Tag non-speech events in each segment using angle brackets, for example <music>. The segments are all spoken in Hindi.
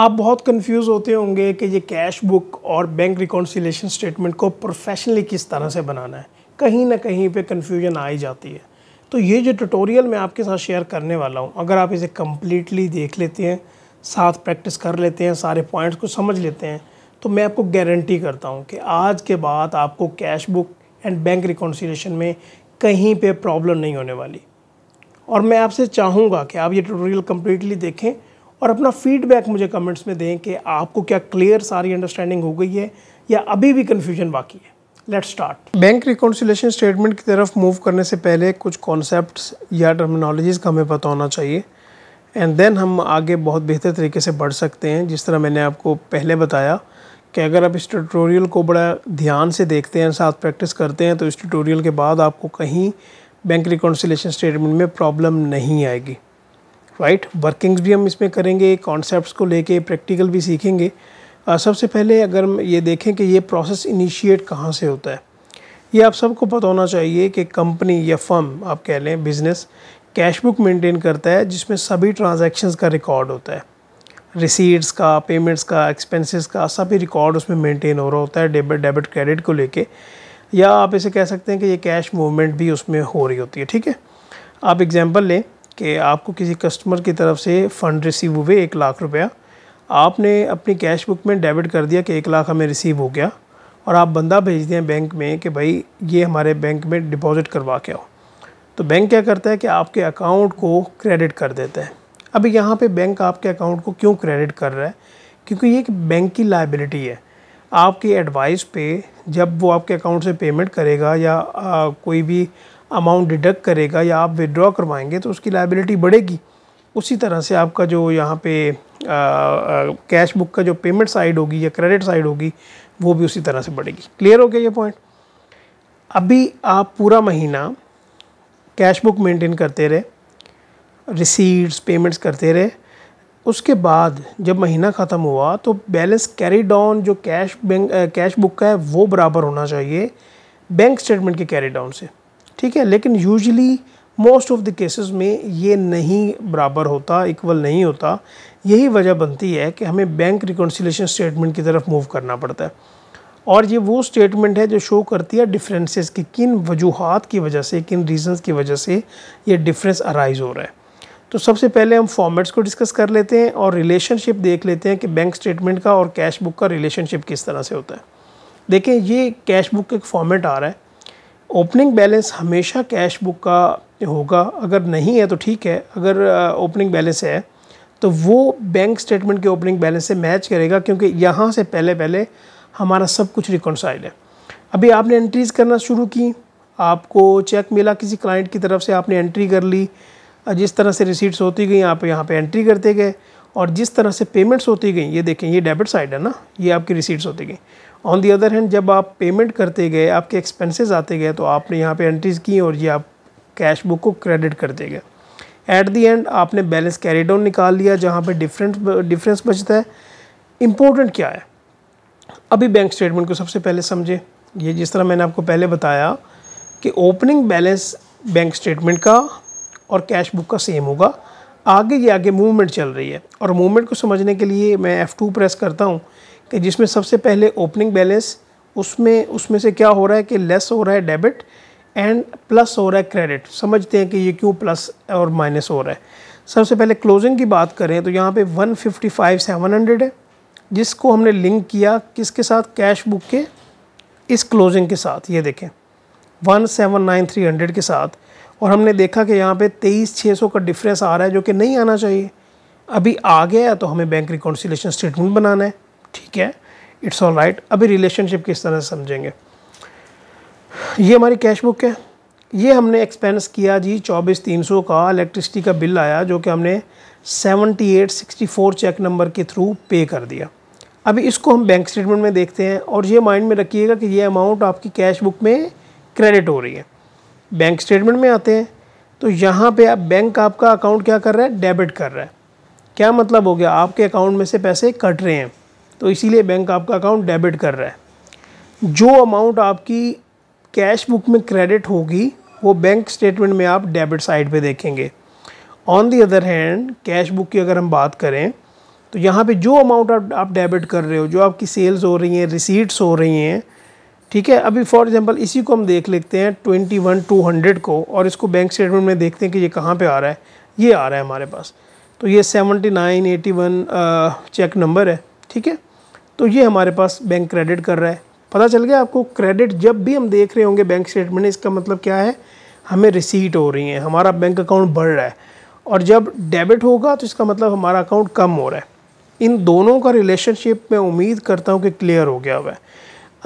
आप बहुत कंफ्यूज होते होंगे कि ये कैश बुक और बैंक रिकॉन्सिलेशन स्टेटमेंट को प्रोफेशनली किस तरह से बनाना है कहीं ना कहीं पे कन्फ्यूजन आ ही जाती है तो ये जो ट्यूटोरियल मैं आपके साथ शेयर करने वाला हूँ अगर आप इसे कम्प्लीटली देख लेते हैं साथ प्रैक्टिस कर लेते हैं सारे पॉइंट्स को समझ लेते हैं तो मैं आपको गारंटी करता हूँ कि आज के बाद आपको cash book and bank reconciliation में कहीं पर प्रॉब्लम नहीं होने वाली और मैं आपसे चाहूँगा कि आप ये ट्यूटोरियल कम्प्लीटली देखें और अपना फीडबैक मुझे कमेंट्स में दें कि आपको क्या क्लियर सारी अंडरस्टैंडिंग हो गई है या अभी भी कन्फ्यूजन बाकी है let start bank reconciliation statement की तरफ मूव करने से पहले कुछ कॉन्सेप्ट या टर्मिनोलॉजीज़ का हमें पता होना चाहिए एंड देन हम आगे बहुत बेहतर तरीके से बढ़ सकते हैं जिस तरह मैंने आपको पहले बताया कि अगर आप इस ट्यूटोरियल को बड़ा ध्यान से देखते हैं साथ प्रैक्टिस करते हैं तो इस ट्यूटोरियल के बाद आपको कहीं बैंक रिकाउंसिलेशन स्टेटमेंट में प्रॉब्लम नहीं आएगी राइट right? वर्किंग्स भी हम इसमें करेंगे कॉन्सेप्ट्स को लेके प्रैक्टिकल भी सीखेंगे आ, सबसे पहले अगर हम ये देखें कि ये प्रोसेस इनिशिएट कहाँ से होता है ये आप सबको पता होना चाहिए कि कंपनी या फर्म आप कह लें बिज़नेस कैश बुक मेंटेन करता है जिसमें सभी ट्रांजैक्शंस का रिकॉर्ड होता है रिसीट्स का पेमेंट्स का एक्सपेंसेस का सभी रिकॉर्ड उसमें मेंटेन हो रहा होता है डेबिट डेबिट क्रेडिट को लेके या आप इसे कह सकते हैं कि ये कैश मूवमेंट भी उसमें हो रही होती है ठीक है आप एग्जांपल लें कि आपको किसी कस्टमर की तरफ से फ़ंड रिसीव हुए एक लाख रुपया आपने अपनी कैश बुक में डेबिट कर दिया कि एक लाख हमें रिसीव हो गया और आप बंदा भेज दें बैंक में कि भाई ये हमारे बैंक में डिपॉजिट करवा के आओ तो बैंक क्या करता है कि आपके अकाउंट को क्रेडिट कर देता है अब यहाँ पे बैंक आपके अकाउंट को क्यों क्रेडिट कर रहा है क्योंकि ये एक बैंक की लाइबिलिटी है आपकी एडवाइस पे जब वो आपके अकाउंट से पेमेंट करेगा या आ, कोई भी अमाउंट डिडक्ट करेगा या आप विदड्रॉ करवाएंगे तो उसकी लाइबिलिटी बढ़ेगी उसी तरह से आपका जो यहाँ पे कैश बुक का जो पेमेंट साइड होगी या क्रेडिट साइड होगी वो भी उसी तरह से बढ़ेगी क्लियर हो गया ये पॉइंट अभी आप पूरा महीना कैश बुक मेंटेन करते रहे रिसीट्स पेमेंट्स करते रहे उसके बाद जब महीना ख़त्म हुआ तो बैलेंस कैरी डाउन जो कैश बैंक कैश बुक का है वो बराबर होना चाहिए बैंक स्टेटमेंट के कैरी डाउन से ठीक है लेकिन usually most of the cases में ये नहीं बराबर होता इक्वल नहीं होता यही वजह बनती है कि हमें बैंक रिकॉन्सिलेशन स्टेटमेंट की तरफ मूव करना पड़ता है और ये वो स्टेटमेंट है जो शो करती है डिफरेंसेस की किन वजूहत की वजह से किन रीजंस की वजह से ये डिफरेंस अराइज़ हो रहा है तो सबसे पहले हम फॉर्मेट्स को डिस्कस कर लेते हैं और रिलेशनशिप देख लेते हैं कि बैंक स्टेटमेंट का और कैश बुक का रिलेशनशिप किस तरह से होता है देखें ये कैश बुक का एक फॉर्मेट आ रहा है ओपनिंग बैलेंस हमेशा कैश बुक का होगा अगर नहीं है तो ठीक है अगर ओपनिंग बैलेंस है तो वो बैंक स्टेटमेंट के ओपनिंग बैलेंस से मैच करेगा क्योंकि यहाँ से पहले पहले हमारा सब कुछ रिकॉन्साइल है अभी आपने एंट्रीज़ करना शुरू की आपको चेक मिला किसी क्लाइंट की तरफ से आपने एंट्री कर ली जिस तरह से रिसीट्स होती गई आप यहाँ पे एंट्री करते गए और जिस तरह से पेमेंट्स होती गई ये देखें ये डेबिट साइड है ना ये आपकी रिसीट्स होती गई ऑन दी अदर हैंड जब आप पेमेंट करते गए आपके एक्सपेंसेस आते गए तो आपने यहाँ पे एंट्रीज की और ये आप कैश बुक को क्रेडिट करते गए एट दी एंड आपने बैलेंस कैरी डाउन निकाल लिया जहाँ पे डिफरेंट डिफरेंस बचता है इम्पोर्टेंट क्या है अभी बैंक स्टेटमेंट को सबसे पहले समझें ये जिस तरह मैंने आपको पहले बताया कि ओपनिंग बैलेंस बैंक स्टेटमेंट का और कैश बुक का सेम होगा आगे ये आगे मूवमेंट चल रही है और मूवमेंट को समझने के लिए मैं F2 प्रेस करता हूँ कि जिसमें सबसे पहले ओपनिंग बैलेंस उसमें उसमें से क्या हो रहा है कि लेस हो रहा है डेबिट एंड प्लस हो रहा है क्रेडिट समझते हैं कि ये क्यों प्लस और माइनस हो रहा है सबसे पहले क्लोजिंग की बात करें तो यहाँ पे 155 700 है जिसको हमने लिंक किया किसके साथ कैश बुक के इस क्लोजिंग के साथ ये देखें 179300 के साथ और हमने देखा कि यहाँ पे 23600 का डिफरेंस आ रहा है जो कि नहीं आना चाहिए अभी आ गया तो हमें बैंक रिकाउंसिलेशन स्टेटमेंट बनाना है ठीक है इट्स ऑल राइट अभी रिलेशनशिप किस तरह से समझेंगे ये हमारी कैश बुक है ये हमने एक्सपेंस किया जी चौबीस तीन सौ का इलेक्ट्रिसिटी का बिल आया जो कि हमने seventy eight sixty four cheque number के थ्रू पे कर दिया अभी इसको हम बैंक स्टेटमेंट में देखते हैं और ये माइंड में रखिएगा कि ये अमाउंट आपकी कैश बुक में क्रेडिट हो रही है बैंक स्टेटमेंट में आते हैं तो यहाँ पे आप बैंक आपका अकाउंट क्या कर रहा है डेबिट कर रहा है क्या मतलब हो गया आपके अकाउंट में से पैसे कट रहे हैं तो इसीलिए बैंक आपका अकाउंट डेबिट कर रहा है जो अमाउंट आपकी कैश बुक में क्रेडिट होगी वो बैंक स्टेटमेंट में आप डेबिट साइड पे देखेंगे on the other hand cash book की अगर हम बात करें तो यहाँ पे जो अमाउंट आप आप डेबिट कर रहे हो जो आपकी सेल्स हो रही हैं रिसीट्स हो रही हैं ठीक है अभी फॉर एग्जांपल इसी को हम देख लेते हैं ट्वेंटी वन टू हंड्रेड को और इसको बैंक स्टेटमेंट में देखते हैं कि ये कहाँ पे आ रहा है ये आ रहा है हमारे पास तो ये seventy nine eighty one cheque number है ठीक है तो ये हमारे पास बैंक क्रेडिट कर रहा है पता चल गया आपको क्रेडिट जब भी हम देख रहे होंगे बैंक स्टेटमेंट इसका मतलब क्या है हमें रिसीट हो रही है हमारा बैंक अकाउंट बढ़ रहा है और जब डेबिट होगा तो इसका मतलब हमारा अकाउंट कम हो रहा है इन दोनों का रिलेशनशिप मैं उम्मीद करता हूँ कि क्लियर हो गया हुआ है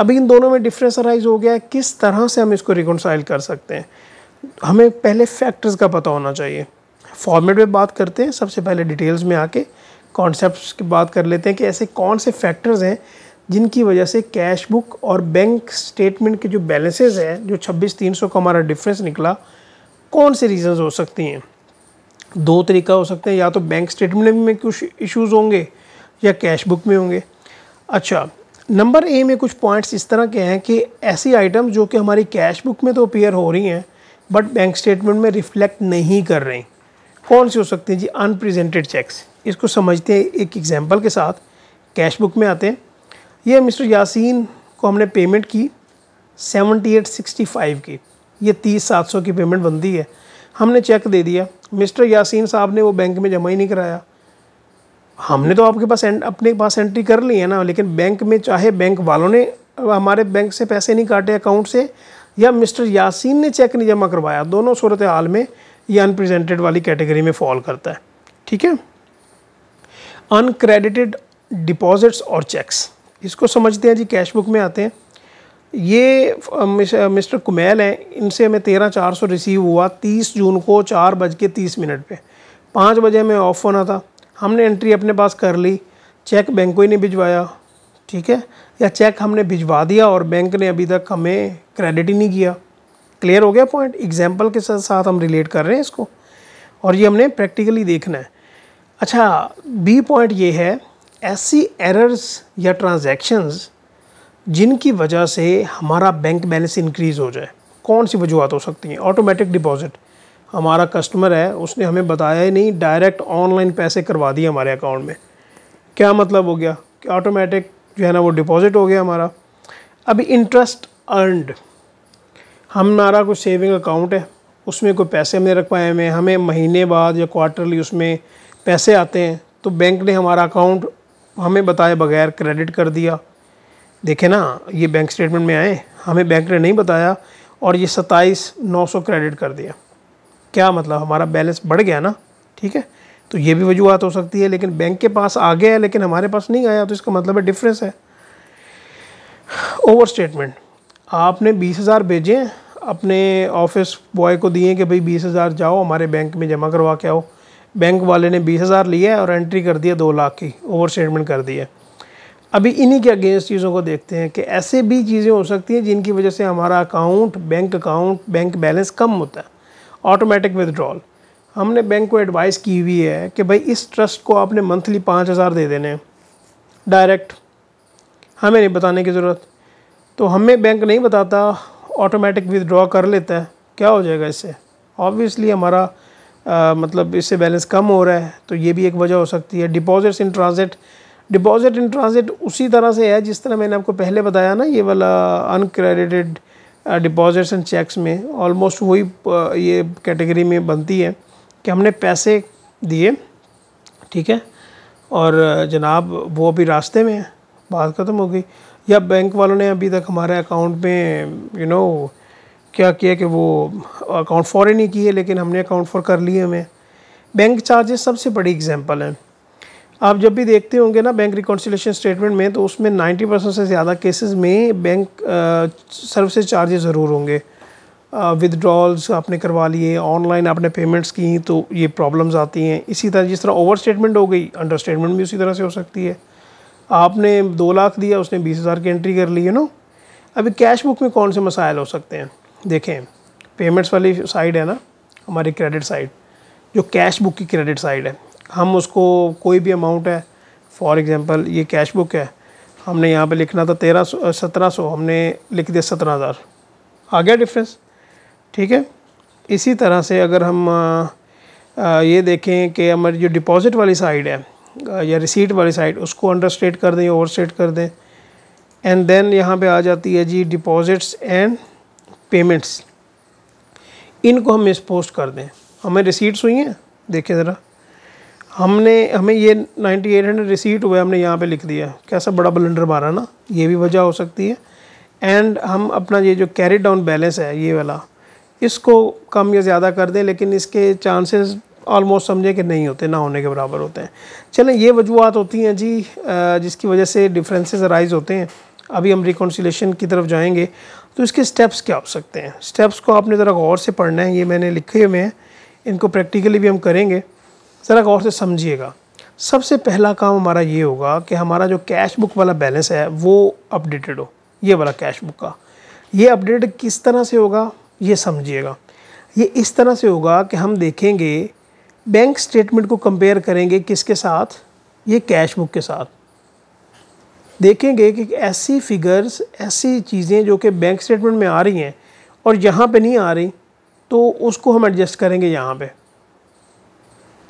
अभी इन दोनों में डिफरेंस अराइज हो गया है किस तरह से हम इसको रिकोनसाइल कर सकते हैं हमें पहले फैक्टर्स का पता होना चाहिए फॉर्मेट में बात करते हैं सबसे पहले डिटेल्स में आके कॉन्सेप्ट्स की बात कर लेते हैं कि ऐसे कौन से फैक्टर्स हैं जिनकी वजह से कैश बुक और बैंक स्टेटमेंट के जो बैलेंसेज हैं जो छब्बीस तीन सौ का हमारा डिफरेंस निकला कौन से रीज़न्स हो सकती हैं दो तरीका हो सकते हैं या तो बैंक स्टेटमेंट में कुछ इश्यूज़ होंगे या कैश बुक में होंगे अच्छा नंबर ए में कुछ पॉइंट्स इस तरह के हैं कि ऐसी आइटम्स जो कि हमारी कैश बुक में तो अपेयर हो रही हैं बट बैंक स्टेटमेंट में रिफ्लेक्ट नहीं कर रही कौन सी हो सकती हैं जी अनप्रेजेंटेड चेक्स इसको समझते हैं एक एग्जाम्पल के साथ कैश बुक में आते हैं ये मिस्टर यासीन को हमने पेमेंट की सेवनटी एट सिक्सटी फाइव की ये तीस सात सौ की पेमेंट बनती है हमने चेक दे दिया मिस्टर यासीन साहब ने वो बैंक में जमा ही नहीं कराया हमने तो आपके पास अपने पास एंट्री कर ली है ना लेकिन बैंक में चाहे बैंक वालों ने हमारे बैंक से पैसे नहीं काटे अकाउंट से या मिस्टर यासीन ने चेक नहीं जमा करवाया दोनों सूरत हाल में ये अनप्रेजेंटेड वाली कैटेगरी में फॉल करता है ठीक है अनक्रेडिटेड डिपॉजिट्स और चेक्स इसको समझते हैं जी कैश बुक में आते हैं ये मिस्टर कुमैल हैं इनसे हमें तेरह चार सौ रिसीव हुआ तीस जून को चार बज के तीस मिनट पर पाँच बजे हमें ऑफ होना था हमने एंट्री अपने पास कर ली चेक बैंक को ही नहीं भिजवाया ठीक है या चेक हमने भिजवा दिया और बैंक ने अभी तक हमें क्रेडिट ही नहीं किया क्लियर हो गया पॉइंट एग्जाम्पल के साथ साथ हम रिलेट कर रहे हैं इसको और ये हमने प्रैक्टिकली देखना है अच्छा बी पॉइंट ये है ऐसी एरर्स या ट्रांजैक्शंस जिनकी वजह से हमारा बैंक बैलेंस इंक्रीज़ हो जाए कौन सी वजूहत हो सकती हैं ऑटोमेटिक डिपॉजिट हमारा कस्टमर है उसने हमें बताया ही नहीं डायरेक्ट ऑनलाइन पैसे करवा दिए हमारे अकाउंट में क्या मतलब हो गया कि ऑटोमेटिक जो है ना वो डिपॉज़िट हो गया हमारा अभी इंटरेस्ट अर्नड हमारा कोई सेविंग अकाउंट है उसमें कोई पैसे हमने रखवाए हुए हैं हमें महीने बाद या क्वार्टरली उसमें पैसे आते हैं तो बैंक ने हमारा अकाउंट हमें बताए बगैर क्रेडिट कर दिया देखे ना ये बैंक स्टेटमेंट में आए हमें बैंक ने नहीं बताया और ये सत्ताईस नौ सौ क्रेडिट कर दिया क्या मतलब हमारा बैलेंस बढ़ गया ना ठीक है तो ये भी वजूहत हो सकती है लेकिन बैंक के पास आ गया है लेकिन हमारे पास नहीं आया तो इसका मतलब है डिफरेंस है ओवर स्टेटमेंट आपने बीस हज़ार भेजे हैं अपने ऑफिस बॉय को दिए कि भाई बीस हज़ार जाओ हमारे बैंक में जमा करवा के आओ बैंक वाले ने बीस हज़ार लिया और एंट्री कर दिया दो लाख की ओवर स्टेटमेंट कर दिया अभी इन्हीं के अगेंस्ट चीज़ों को देखते हैं कि ऐसे भी चीज़ें हो सकती हैं जिनकी वजह से हमारा account bank account bank balance कम होता है ऑटोमेटिक विदड्रॉल हमने बैंक को एडवाइस की हुई है कि भाई इस ट्रस्ट को आपने मंथली पाँच हज़ार दे देने डायरेक्ट हमें नहीं बताने की ज़रूरत तो हमें बैंक नहीं बताता ऑटोमेटिक विदड्रॉ कर लेता है क्या हो जाएगा इससे ऑब्वियसली हमारा आ, मतलब इससे बैलेंस कम हो रहा है तो ये भी एक वजह हो सकती है deposits in transit deposit in transit उसी तरह से है जिस तरह मैंने आपको पहले बताया ना ये वाला अनक्रेडिटेड डिपॉजिट्स एंड चेक्स में ऑलमोस्ट वही ये कैटेगरी में बनती है कि हमने पैसे दिए ठीक है और जनाब वो अभी रास्ते में है बात ख़त्म हो गई या बैंक वालों ने अभी तक हमारे अकाउंट में यू you नो know, क्या किया कि वो अकाउंट फॉर ही नहीं किए लेकिन हमने अकाउंट फॉर कर लिए हमें बैंक चार्जेस सबसे बड़ी एग्जांपल है आप जब भी देखते होंगे ना बैंक रिकॉन्सिलेशन स्टेटमेंट में तो उसमें 90 परसेंट से ज़्यादा केसेस में बैंक सर्विसेज चार्जेस ज़रूर होंगे विदड्रॉल्स आपने करवा लिए ऑनलाइन आपने पेमेंट्स की तो ये प्रॉब्लम्स आती हैं इसी तरह जिस तरह ओवर स्टेटमेंट हो गई अंडर स्टेटमेंट भी उसी तरह से हो सकती है आपने दो लाख दिया उसने बीस हज़ार की एंट्री कर ली है ना अभी कैश बुक में कौन से मसाइल हो सकते हैं देखें पेमेंट्स वाली साइड है ना हमारी क्रेडिट साइड जो कैश बुक की क्रेडिट साइड है हम उसको कोई भी अमाउंट है फॉर एग्ज़ाम्पल ये कैश बुक है हमने यहाँ पे लिखना था तेरह सौ सत्रह सौ हमने लिख दिया सत्रह हज़ार आ गया डिफरेंस ठीक है इसी तरह से अगर हम आ, आ, ये देखें कि हमारी जो डिपॉज़िट वाली साइड है या रिसीट वाली साइड उसको अंडर स्टेट कर दें ओवर स्टेट कर दें एंड देन यहाँ पे आ जाती है जी डिपॉजिट्स एंड पेमेंट्स इनको हम मिसपोस्ट कर दें हमें रिसीट्स हुई हैं देखिए ज़रा हमने हमें ये 9800 रिसीट हुआ हमने यहाँ पे लिख दिया कैसा बड़ा बलंडर मारा ना ये भी वजह हो सकती है एंड हम अपना ये जो कैरी डाउन बैलेंस है ये वाला इसको कम या ज़्यादा कर दें लेकिन इसके चांसेस ऑलमोस्ट समझे कि नहीं होते ना होने के बराबर होते हैं चलें ये वजूहत होती हैं जी जिसकी वजह से डिफरेंसेस अराइज़ होते हैं अभी हम रिकॉन्सिलेशन की तरफ जाएंगे तो इसके स्टेप्स क्या हो सकते हैं स्टेप्स को आपने ज़रा गौर से पढ़ना है ये मैंने लिखे हुए हैं इनको प्रैक्टिकली भी हम करेंगे ज़रा गौर से समझिएगा सबसे पहला काम हमारा ये होगा कि हमारा जो कैश बुक वाला बैलेंस है वो अपडेटेड हो ये वाला कैश बुक का ये अपडेट किस तरह से होगा ये समझिएगा ये इस तरह से होगा कि हम देखेंगे बैंक स्टेटमेंट को कंपेयर करेंगे किसके साथ ये कैश बुक के साथ देखेंगे कि ऐसी फिगर्स ऐसी चीज़ें जो कि बैंक स्टेटमेंट में आ रही हैं और यहाँ पे नहीं आ रही तो उसको हम एडजस्ट करेंगे यहाँ पे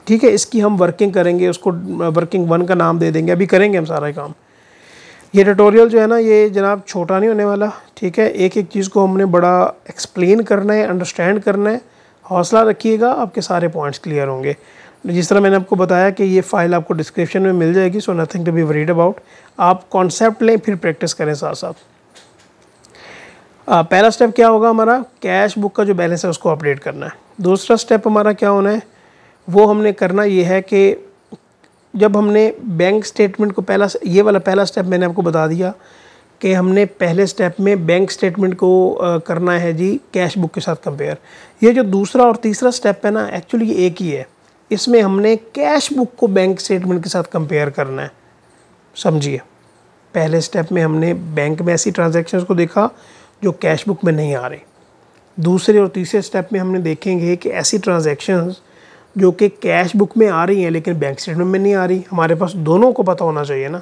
ठीक है इसकी हम वर्किंग करेंगे उसको वर्किंग वन का नाम दे देंगे अभी करेंगे हम सारा काम ये ट्यूटोरियल जो है ना ये जनाब छोटा नहीं होने वाला ठीक है एक एक चीज़ को हमने बड़ा एक्सप्लेन करना है अंडरस्टैंड करना है हौसला रखिएगा आपके सारे पॉइंट्स क्लियर होंगे जिस तरह मैंने आपको बताया कि ये फाइल आपको डिस्क्रिप्शन में मिल जाएगी so nothing to be worried about आप कॉन्सेप्ट लें फिर प्रैक्टिस करें साथ साथ पहला स्टेप क्या होगा हमारा कैश बुक का जो बैलेंस है उसको अपडेट करना है दूसरा स्टेप हमारा क्या होना है वो हमने करना ये है कि जब हमने बैंक स्टेटमेंट को पहला ये वाला पहला स्टेप मैंने आपको बता दिया कि हमने पहले स्टेप में बैंक स्टेटमेंट को करना है जी कैश बुक के साथ कंपेयर ये जो दूसरा और तीसरा स्टेप है ना एक्चुअली एक ही है इसमें हमने कैश बुक को बैंक स्टेटमेंट के साथ कंपेयर करना है समझिए पहले स्टेप में हमने बैंक में ऐसी ट्रांजेक्शन्स को देखा जो कैश बुक में नहीं आ रही दूसरे और तीसरे स्टेप में हमने देखेंगे कि ऐसी ट्रांजेक्शन्स जो कि कैश बुक में आ रही हैं लेकिन बैंक स्टेटमेंट में नहीं आ रही हमारे पास दोनों को पता होना चाहिए ना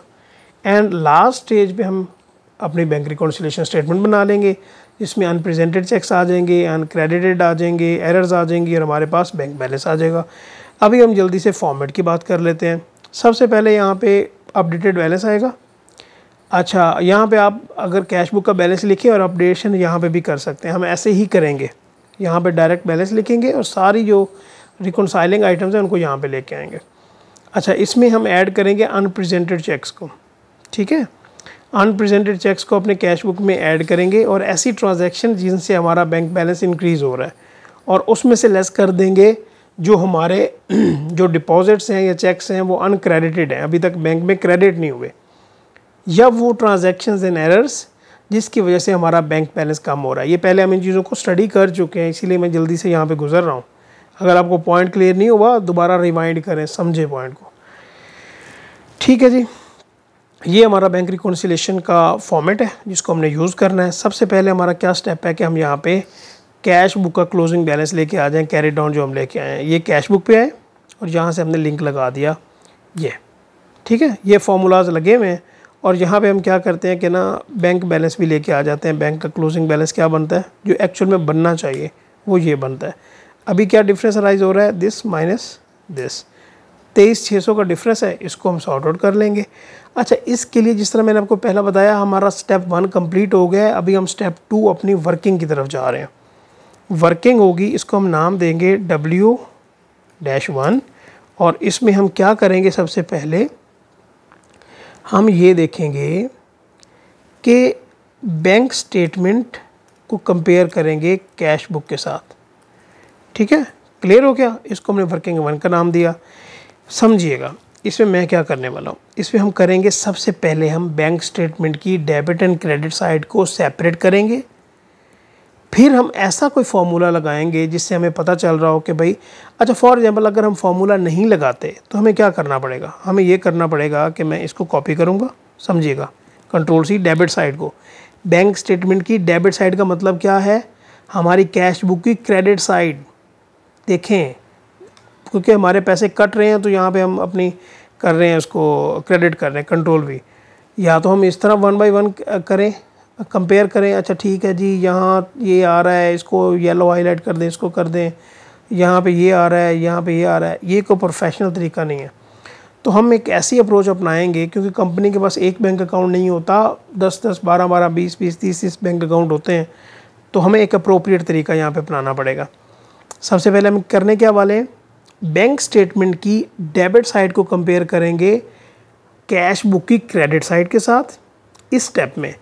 एंड लास्ट स्टेज पे हम अपनी बैंक रिकॉन्सिलेशन स्टेटमेंट बना लेंगे जिसमें अनप्रेजेंटेड चेक्स आ जाएंगे अनक्रेडिटेड आ जाएंगे एरर्स आ जाएंगे और हमारे पास बैंक बैलेंस आ जाएगा अभी हम जल्दी से फॉर्मेट की बात कर लेते हैं सबसे पहले यहाँ पे अपडेटेड बैलेंस आएगा अच्छा यहाँ पे आप अगर कैश बुक का बैलेंस लिखें और अपडेशन यहाँ पे भी कर सकते हैं हम ऐसे ही करेंगे यहाँ पे डायरेक्ट बैलेंस लिखेंगे और सारी जो रिकॉन्साइलिंग आइटम्स हैं उनको यहाँ पे लेके आएंगे अच्छा इसमें हम ऐड करेंगे अनप्रेजेंटेड चेक्स को ठीक है अनप्रेजेंटेड चेक्स को अपने कैश बुक में ऐड करेंगे और ऐसी ट्रांजेक्शन जिनसे हमारा बैंक बैलेंस इंक्रीज़ हो रहा है और उसमें से लेस कर देंगे जो हमारे <clears throat> जो डिपॉजिट्स हैं या चेक्स हैं वो अनक्रेडिटेड हैं अभी तक बैंक में क्रेडिट नहीं हुए या वो ट्रांजेक्शन एंड एरर्स जिसकी वजह से हमारा बैंक बैलेंस कम हो रहा है ये पहले हम इन चीज़ों को स्टडी कर चुके हैं इसीलिए मैं जल्दी से यहाँ पे गुजर रहा हूँ अगर आपको पॉइंट क्लियर नहीं हुआ दोबारा रिमाइंड करें समझे पॉइंट को ठीक है जी ये हमारा बैंक रिकॉन्सिलेशन का फॉर्मेट है जिसको हमने यूज़ करना है सबसे पहले हमारा क्या स्टेप है कि हम यहाँ पे कैश बुक का क्लोजिंग बैलेंस लेके आ जाएं कैरी डाउन जो हम लेके आए हैं ये कैश बुक पे आए और यहाँ से हमने लिंक लगा दिया ये ठीक है ये फार्मूलाज लगे हुए हैं और यहाँ पर हम क्या करते हैं कि ना बैंक बैलेंस भी लेके आ जाते हैं बैंक का क्लोजिंग बैलेंस क्या बनता है जो एक्चुअल में बनना चाहिए वो ये बनता है अभी क्या डिफरेंस राइज हो रहा है दिस माइनस दिस तेईस छः सौ का डिफरेंस है इसको हम सॉर्ट आउट कर लेंगे अच्छा इसके लिए जिस तरह मैंने आपको पहला बताया हमारा स्टेप वन कंप्लीट हो गया है अभी हम स्टेप टू अपनी वर्किंग की तरफ जा रहे हैं वर्किंग होगी इसको हम नाम देंगे डब्ल्यू डैश वन और इसमें हम क्या करेंगे सबसे पहले हम ये देखेंगे कि बैंक स्टेटमेंट को कंपेयर करेंगे कैश बुक के साथ ठीक है क्लियर हो गया इसको हमने वर्किंग वन का नाम दिया समझिएगा इसमें मैं क्या करने वाला हूँ इसमें हम करेंगे सबसे पहले हम बैंक स्टेटमेंट की डेबिट एंड क्रेडिट साइड को सेपरेट करेंगे फिर हम ऐसा कोई फार्मूला लगाएंगे जिससे हमें पता चल रहा हो कि भाई अच्छा फॉर एग्जांपल अगर हम फार्मूला नहीं लगाते तो हमें क्या करना पड़ेगा हमें ये करना पड़ेगा कि मैं इसको कॉपी करूँगा समझिएगा कंट्रोल सी डेबिट साइड को बैंक स्टेटमेंट की डेबिट साइड का मतलब क्या है हमारी कैश बुक की क्रेडिट साइड देखें क्योंकि हमारे पैसे कट रहे हैं तो यहाँ पे हम अपनी कर रहे हैं उसको क्रेडिट कर रहे हैं कंट्रोल भी या तो हम इस तरह वन बाई वन करें कंपेयर करें अच्छा ठीक है जी यहाँ ये आ रहा है इसको येलो हाईलाइट कर दें इसको कर दें यहाँ पे ये आ रहा है यहाँ पे ये आ रहा है ये कोई प्रोफेशनल तरीका नहीं है तो हम एक ऐसी अप्रोच अपनाएंगे क्योंकि कंपनी के पास एक बैंक अकाउंट नहीं होता दस दस बारह बारह बीस बीस तीस तीस बैंक अकाउंट होते हैं तो हमें एक अप्रोप्रिएट तरीका यहाँ पे अपनाना पड़ेगा सबसे पहले हम करने क्या वाले हैं बैंक स्टेटमेंट की डेबिट साइड को कंपेयर करेंगे कैश बुक की क्रेडिट साइड के साथ इस स्टेप में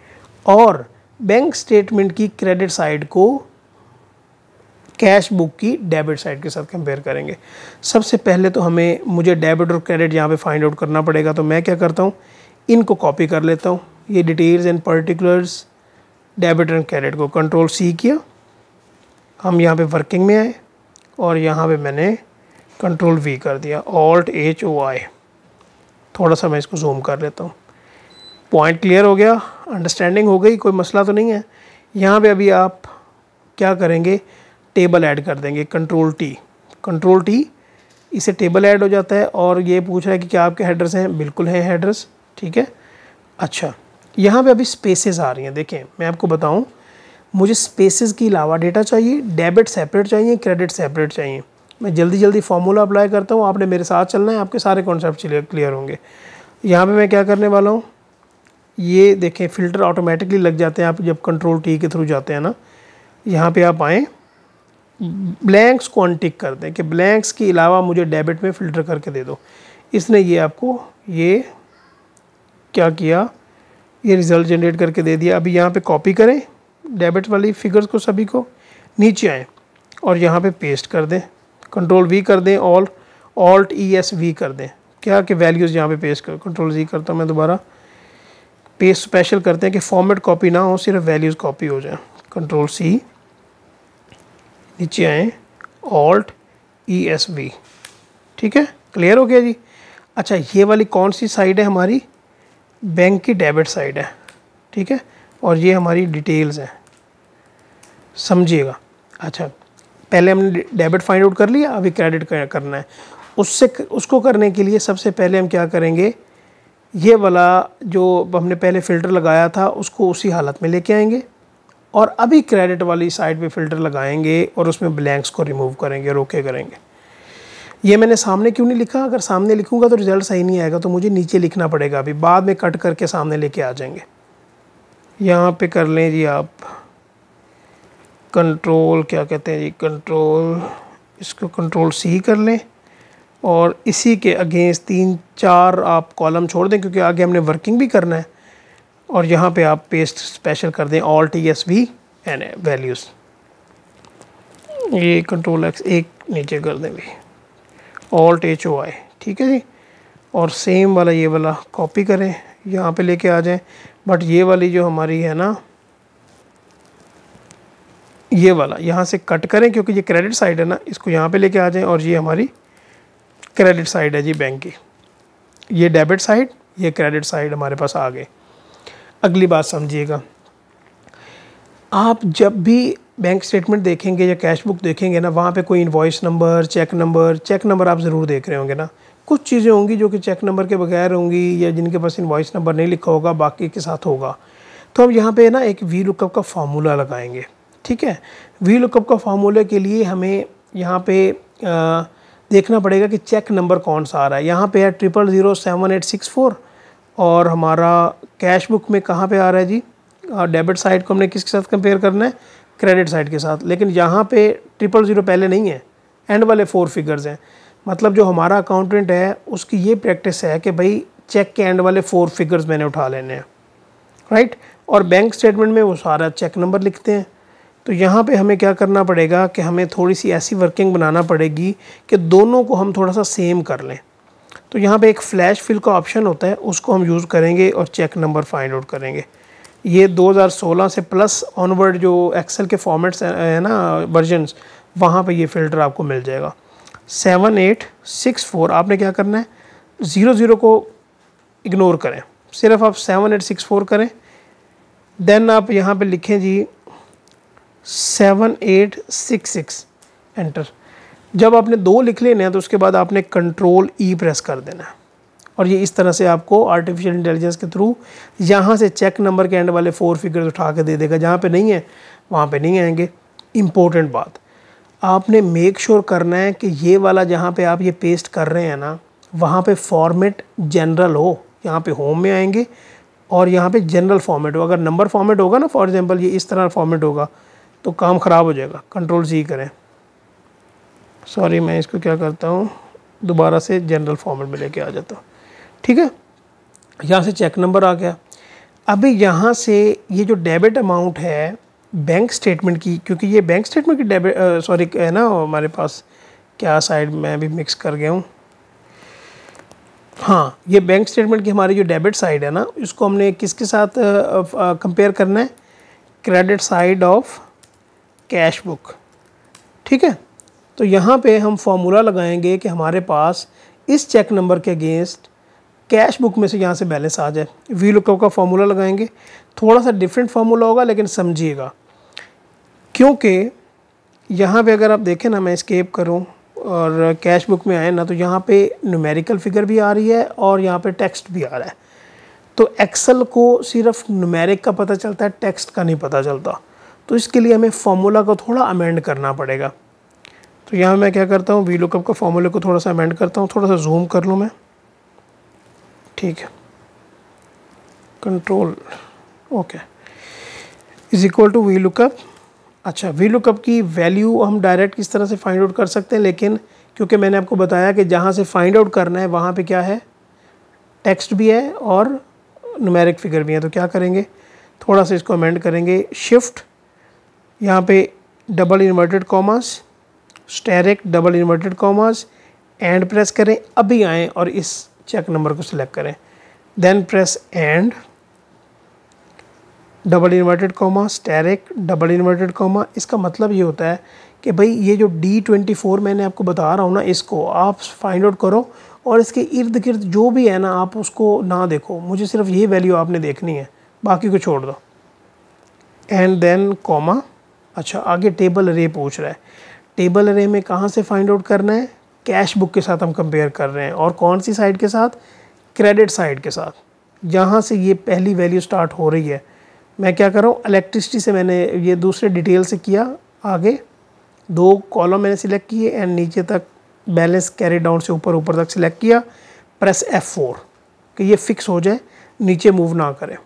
और बैंक स्टेटमेंट की क्रेडिट साइड को कैश बुक की डेबिट साइड के साथ कंपेयर करेंगे सबसे पहले तो हमें मुझे डेबिट और क्रेडिट यहाँ पे फाइंड आउट करना पड़ेगा तो मैं क्या करता हूँ इनको कॉपी कर लेता हूँ ये details and particulars debit and credit को कंट्रोल सी किया हम यहाँ पे वर्किंग में आए और यहाँ पे मैंने कंट्रोल वी कर दिया ऑल्ट एच ओ आई थोड़ा सा मैं इसको जूम कर लेता हूँ पॉइंट क्लियर हो गया अंडरस्टैंडिंग हो गई कोई मसला तो नहीं है यहाँ पे अभी आप क्या करेंगे टेबल ऐड कर देंगे कंट्रोल टी कंट्रोल टी इसे टेबल ऐड हो जाता है और ये पूछ रहा है कि क्या आपके हेडर्स हैं बिल्कुल हैं हेडर्स ठीक है अच्छा यहाँ पे अभी स्पेसेस आ रही हैं देखें मैं आपको बताऊँ मुझे स्पेसेस के अलावा डेटा चाहिए डेबिट सेपरेट चाहिए क्रेडिट सेपरेट चाहिए मैं जल्दी जल्दी फार्मूला अप्लाई करता हूँ आपने मेरे साथ चलना है आपके सारे कॉन्सेप्ट क्लियर होंगे यहाँ पर मैं क्या करने वाला हूँ ये देखें फ़िल्टर ऑटोमेटिकली लग जाते हैं आप जब कंट्रोल टी के थ्रू जाते हैं ना यहाँ पे आप आएँ ब्लैंक्स को अनटिक कर दें कि ब्लैंक्स के अलावा मुझे डेबिट में फ़िल्टर करके दे दो इसने ये आपको ये क्या किया ये रिज़ल्ट जनरेट करके दे दिया अभी यहाँ पे कॉपी करें डेबिट वाली फिगर्स को सभी को नीचे आएँ और यहाँ पे पेस्ट कर दें कंट्रोल वी कर दें all alt E S V कर दें क्या कि वैल्यूज़ यहाँ पे पेस्ट कर कंट्रोल जी करता हूँ मैं दोबारा पेस्ट स्पेशल करते हैं कि फॉर्मेट कॉपी ना हो सिर्फ वैल्यूज़ कॉपी हो जाए कंट्रोल सी नीचे आए ऑल्ट ई एस वी ठीक है क्लियर हो गया जी अच्छा ये वाली कौन सी साइड है हमारी बैंक की डेबिट साइड है ठीक है और ये हमारी डिटेल्स हैं समझिएगा अच्छा पहले हमने डेबिट फाइंड आउट कर लिया अभी क्रेडिट करना है उससे उसको करने के लिए सबसे पहले हम क्या करेंगे ये वाला जो हमने पहले फ़िल्टर लगाया था उसको उसी हालत में लेके आएंगे और अभी क्रेडिट वाली साइड पे फ़िल्टर लगाएंगे और उसमें ब्लैंक्स को रिमूव करेंगे रोके करेंगे ये मैंने सामने क्यों नहीं लिखा अगर सामने लिखूंगा तो रिज़ल्ट सही नहीं आएगा तो मुझे नीचे लिखना पड़ेगा अभी बाद में कट करके सामने लेके आ जाएंगे यहाँ पे कर लें जी आप कंट्रोल क्या कहते हैं जी कंट्रोल इसको कंट्रोल सी कर लें और इसी के अगेंस्ट तीन चार आप कॉलम छोड़ दें क्योंकि आगे हमने वर्किंग भी करना है और यहाँ पे आप पेस्ट स्पेशल कर दें all T S V N values ये कंट्रोल एक्स एक नीचे कर दें भी ऑल्ट एच ओ आई ठीक है जी और सेम वाला ये वाला कॉपी करें यहाँ पे लेके आ जाएं बट ये वाली जो हमारी है ना ये वाला यहाँ से कट करें क्योंकि ये क्रेडिट साइड है ना इसको यहाँ पे लेके आ जाएं और ये हमारी क्रेडिट साइड है जी बैंक की ये डेबिट साइड ये क्रेडिट साइड हमारे पास आ गए अगली बात समझिएगा आप जब भी बैंक स्टेटमेंट देखेंगे या कैश बुक देखेंगे ना वहाँ पे कोई invoice number check number check number आप ज़रूर देख रहे होंगे ना कुछ चीज़ें होंगी जो कि चेक नंबर के बगैर होंगी या जिनके पास इन्वॉइस नंबर नहीं लिखा होगा बाकी के साथ होगा तो हम यहाँ पे ना एक वी लुकअप का फार्मूला लगाएंगे ठीक है वी लुकअप का फार्मूला के लिए हमें यहाँ पे आ, देखना पड़ेगा कि चेक नंबर कौन सा आ रहा है यहाँ पे है triple zero seven eight six four और हमारा कैश बुक में कहाँ पे आ रहा है जी डेबिट साइड को हमने किसके साथ कंपेयर करना है क्रेडिट साइड के साथ लेकिन यहाँ पे ट्रिपल ज़ीरो पहले नहीं है एंड वाले फोर फिगर्स हैं मतलब जो हमारा अकाउंटेंट है उसकी ये प्रैक्टिस है कि भाई चेक के एंड वाले फोर फिगर्स मैंने उठा लेने हैं राइट और बैंक स्टेटमेंट में वो सारा चेक नंबर लिखते हैं तो यहाँ पे हमें क्या करना पड़ेगा कि हमें थोड़ी सी ऐसी वर्किंग बनाना पड़ेगी कि दोनों को हम थोड़ा सा सेम कर लें तो यहाँ पे एक फ़्लैश फिल का ऑप्शन होता है उसको हम यूज़ करेंगे और चेक नंबर फाइंड आउट करेंगे ये 2016 से प्लस ऑनवर्ड जो एक्सेल के फॉर्मेट्स हैं ना वर्जनस वहाँ पर ये फ़िल्टर आपको मिल जाएगा सेवन एट सिक्स फोर आपने क्या करना है ज़ीरो ज़ीरो को इग्नोर करें सिर्फ आप सेवन एट सिक्स फोर करें देन आप यहाँ पे लिखें G seven eight six six enter जब आपने दो लिख लेने हैं तो उसके बाद आपने कंट्रोल ई प्रेस कर देना है और ये इस तरह से आपको आर्टिफिशियल इंटेलिजेंस के थ्रू यहाँ से चेक नंबर के एंड वाले फोर फिगर्स उठा के दे देगा जहाँ पे नहीं है वहाँ पे नहीं आएंगे इम्पोर्टेंट बात आपने मेक श्योर sure करना है कि ये वाला जहाँ पे आप ये पेस्ट कर रहे हैं ना वहाँ पे फॉर्मेट जनरल हो यहाँ पे होम में आएंगे और यहाँ पे जनरल फॉर्मेट हो अगर नंबर फॉर्मेट होगा ना फॉर एग्जाम्पल ये इस तरह फॉर्मेट होगा तो काम ख़राब हो जाएगा कंट्रोल सी करें सॉरी मैं इसको क्या करता हूँ दोबारा से जनरल फॉर्मेट में लेके आ जाता हूँ ठीक है यहाँ से चेक नंबर आ गया अभी यहाँ से ये जो डेबिट अमाउंट है बैंक स्टेटमेंट की क्योंकि ये बैंक स्टेटमेंट की डेबिट सॉरी है ना हमारे पास क्या साइड मैं अभी मिक्स कर गया हूँ हाँ ये बैंक स्टेटमेंट की हमारी जो डेबिट साइड है ना इसको हमने किसके साथ कंपेयर करना है credit side of cash book ठीक है तो यहाँ पे हम फार्मूला लगाएंगे कि हमारे पास इस चेक नंबर के अगेंस्ट कैश बुक में से यहाँ से बैलेंस आ जाए वी लुकअप का फार्मूला लगाएंगे थोड़ा सा डिफरेंट फार्मूला होगा लेकिन समझिएगा क्योंकि यहाँ पे अगर आप देखें ना मैं स्केप करूँ और कैश बुक में आए ना तो यहाँ पे नुमेरिकल फिगर भी आ रही है और यहाँ पे टेक्स्ट भी आ रहा है तो एक्सल को सिर्फ नुमेरिक का पता चलता है टेक्स्ट का नहीं पता चलता तो इसके लिए हमें फॉर्मूला को थोड़ा अमेंड करना पड़ेगा तो यहाँ मैं क्या करता हूँ वी लुकअप का फॉर्मूले को थोड़ा सा अमेंड करता हूँ थोड़ा सा जूम कर लूँ मैं ठीक है control okay is equal to V lookup अच्छा वी लुकअप की वैल्यू हम डायरेक्ट किस तरह से फाइंड आउट कर सकते हैं लेकिन क्योंकि मैंने आपको बताया कि जहाँ से फाइंड आउट करना है वहाँ पर क्या है टेक्स्ट भी है और नुमेरिक फिगर भी है तो क्या करेंगे थोड़ा सा इसको अमेंड करेंगे शिफ्ट यहाँ पे double inverted commas asterisk double inverted commas and press करें अभी आएँ और इस चेक नंबर को सिलेक्ट करें then press and double inverted comma asterisk double inverted comma इसका मतलब ये होता है कि भाई ये जो डी ट्वेंटी फोर मैंने आपको बता रहा हूँ ना इसको आप फाइंड आउट करो और इसके इर्द गिर्द जो भी है ना आप उसको ना देखो मुझे सिर्फ ये वैल्यू आपने देखनी है बाकी को छोड़ दो एंड देन कॉमा अच्छा आगे टेबल रे पूछ रहा है टेबल रे में कहाँ से फाइंड आउट करना है कैश बुक के साथ हम कंपेयर कर रहे हैं और कौन सी साइड के साथ क्रेडिट साइड के साथ जहाँ से ये पहली वैल्यू स्टार्ट हो रही है मैं क्या कर रहा हूँ इलेक्ट्रिसिटी से मैंने ये दूसरे डिटेल से किया आगे दो कॉलम मैंने सिलेक्ट किए एंड नीचे तक बैलेंस कैरी डाउन से ऊपर ऊपर तक सिलेक्ट किया प्रेस एफ फोर कि ये फिक्स हो जाए नीचे मूव ना करें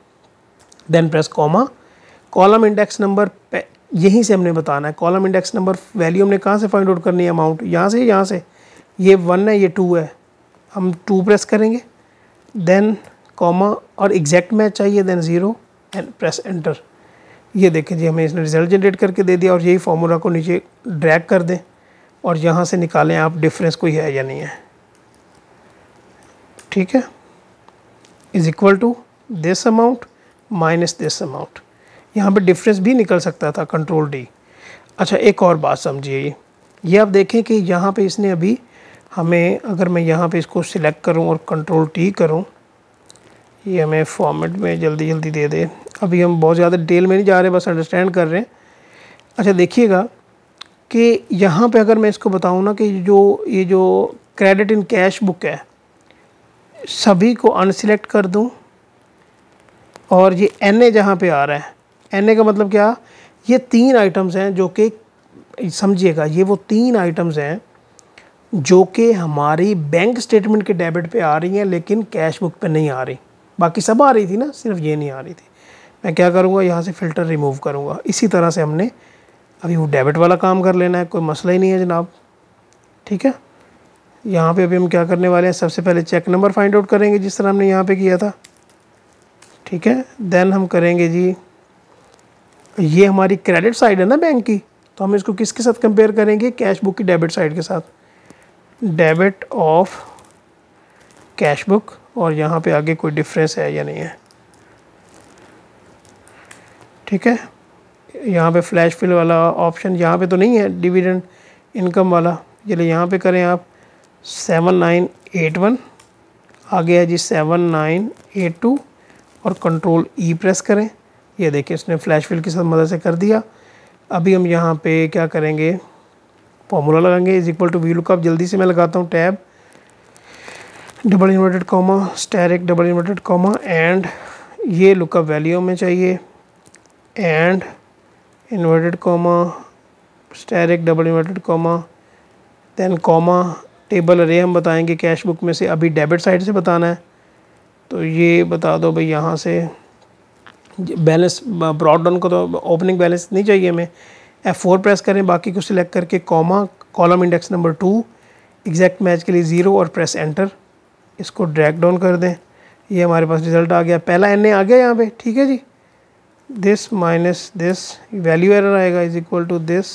then press comma column index number यहीं से हमने बताना है कॉलम इंडेक्स नंबर वैल्यू हमने कहाँ से फाइंड आउट करनी है अमाउंट यहाँ से यहाँ से ये वन है ये टू है हम टू प्रेस करेंगे देन कॉमा और एग्जैक्ट मैच चाहिए then zero and press enter ये देखें जी हमें इसने रिज़ल्ट जनरेट करके दे दिया और यही फार्मूला को नीचे ड्रैग कर दें और यहाँ से निकालें आप डिफरेंस कोई है या नहीं है ठीक है is equal to this amount minus this amount यहाँ पे डिफरेंस भी निकल सकता था कंट्रोल डी अच्छा एक और बात समझिए ये ये आप देखें कि यहाँ पे इसने अभी हमें अगर मैं यहाँ पे इसको सिलेक्ट करूँ और कंट्रोल टी करूँ ये हमें फॉर्मेट में जल्दी जल्दी दे दे अभी हम बहुत ज़्यादा डिटेल में नहीं जा रहे बस अंडरस्टैंड कर रहे हैं अच्छा देखिएगा कि यहाँ पर अगर मैं इसको बताऊँ ना कि जो ये जो क्रेडिट इन कैश बुक है सभी को अनसिलेक्ट कर दूँ और ये एन ए जहाँ पर आ रहा है एन का मतलब क्या ये तीन आइटम्स हैं जो कि समझिएगा ये वो तीन आइटम्स हैं जो कि हमारी बैंक स्टेटमेंट के डेबिट पे आ रही हैं लेकिन कैश बुक पे नहीं आ रही बाकी सब आ रही थी ना सिर्फ ये नहीं आ रही थी मैं क्या करूँगा यहाँ से फ़िल्टर रिमूव करूँगा इसी तरह से हमने अभी वो डेबिट वाला काम कर लेना है कोई मसला ही नहीं है जनाब ठीक है यहाँ पे अभी हम क्या करने वाले हैं सबसे पहले चेक नंबर फाइंड आउट करेंगे जिस तरह हमने यहाँ पे किया था ठीक है देन हम करेंगे जी ये हमारी क्रेडिट साइड है ना बैंक की तो हम इसको किसके साथ कंपेयर करेंगे कैश बुक की डेबिट साइड के साथ डेबिट ऑफ कैश बुक और यहाँ पे आगे कोई डिफरेंस है या नहीं है ठीक है यहाँ पे फ्लैश फिल वाला ऑप्शन यहाँ पे तो नहीं है डिविडेंड इनकम वाला चलिए यहाँ पे करें आप सेवन नाइन एट वन आगे है G seven nine eight two और कंट्रोल ई प्रेस करें ये देखिए इसने फ्लैश फिल की सब मदद से कर दिया अभी हम यहाँ पे क्या करेंगे फॉर्मूला लगाएंगे is equal to V lookup जल्दी से मैं लगाता हूँ tab double inverted comma asterisk double inverted comma and ये लुकअप वैल्यू में चाहिए and inverted comma asterisk double inverted comma then comma table array हम बताएंगे कैश बुक में से अभी डेबिट साइड से बताना है तो ये बता दो भाई यहाँ से बैलेंस ब्रॉड डाउन को तो ओपनिंग बैलेंस नहीं चाहिए हमें एफ फोर प्रेस करें बाकी को सिलेक्ट करके comma column index number two exact match के लिए ज़ीरो और प्रेस एंटर इसको ड्रैग डाउन कर दें ये हमारे पास रिजल्ट आ गया पहला एन आ गया यहाँ पे ठीक है जी this minus this value error आएगा is equal to this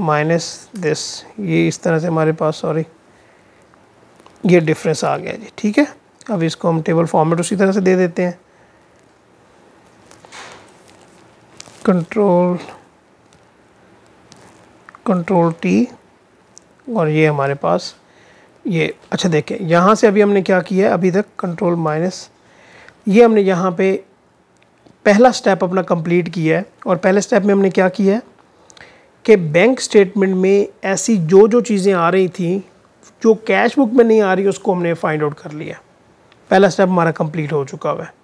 minus this ये इस तरह से हमारे पास सॉरी ये डिफरेंस आ गया जी ठीक है अब इसको हम टेबल फॉर्मेट उसी तरह से दे देते हैं कंट्रोल कंट्रोल टी और ये हमारे पास ये अच्छा देखें यहाँ से अभी हमने क्या किया है अभी तक कंट्रोल माइनस ये हमने यहाँ पे पहला स्टेप अपना कंप्लीट किया है और पहले स्टेप में हमने क्या किया है कि बैंक स्टेटमेंट में ऐसी जो जो चीज़ें आ रही थी जो कैश बुक में नहीं आ रही उसको हमने फाइंड आउट कर लिया पहला स्टेप हमारा कंप्लीट हो चुका हुआ है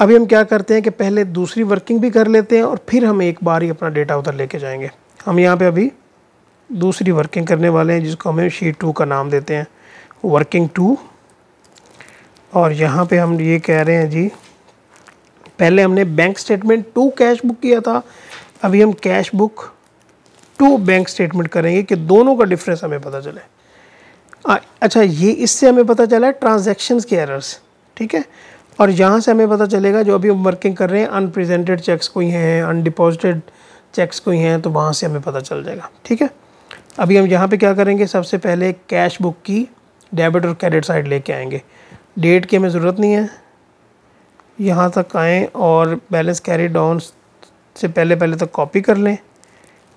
अभी हम क्या करते हैं कि पहले दूसरी वर्किंग भी कर लेते हैं और फिर हम एक बार ही अपना डेटा उधर लेके जाएंगे हम यहाँ पे अभी दूसरी वर्किंग करने वाले हैं जिसको हमें शीट टू का नाम देते हैं वर्किंग टू और यहाँ पे हम ये कह रहे हैं जी पहले हमने bank statement to cash book किया था अभी हम cash book to bank statement करेंगे कि दोनों का डिफरेंस हमें पता चले अच्छा ये इससे हमें पता चला है ट्रांजेक्शन्स के एरर्स ठीक है और यहाँ से हमें पता चलेगा जो अभी हम वर्किंग कर रहे हैं अनप्रेजेंटेड चेक्स कोई हैं अनडिपॉजिटेड चेक्स कोई हैं तो वहाँ से हमें पता चल जाएगा ठीक है अभी हम यहाँ पे क्या करेंगे सबसे पहले कैश बुक की डेबिट और क्रेडिट साइड लेके आएंगे डेट की हमें ज़रूरत नहीं है यहाँ तक आएँ और बैलेंस कैरी डाउन से पहले पहले तक कॉपी कर लें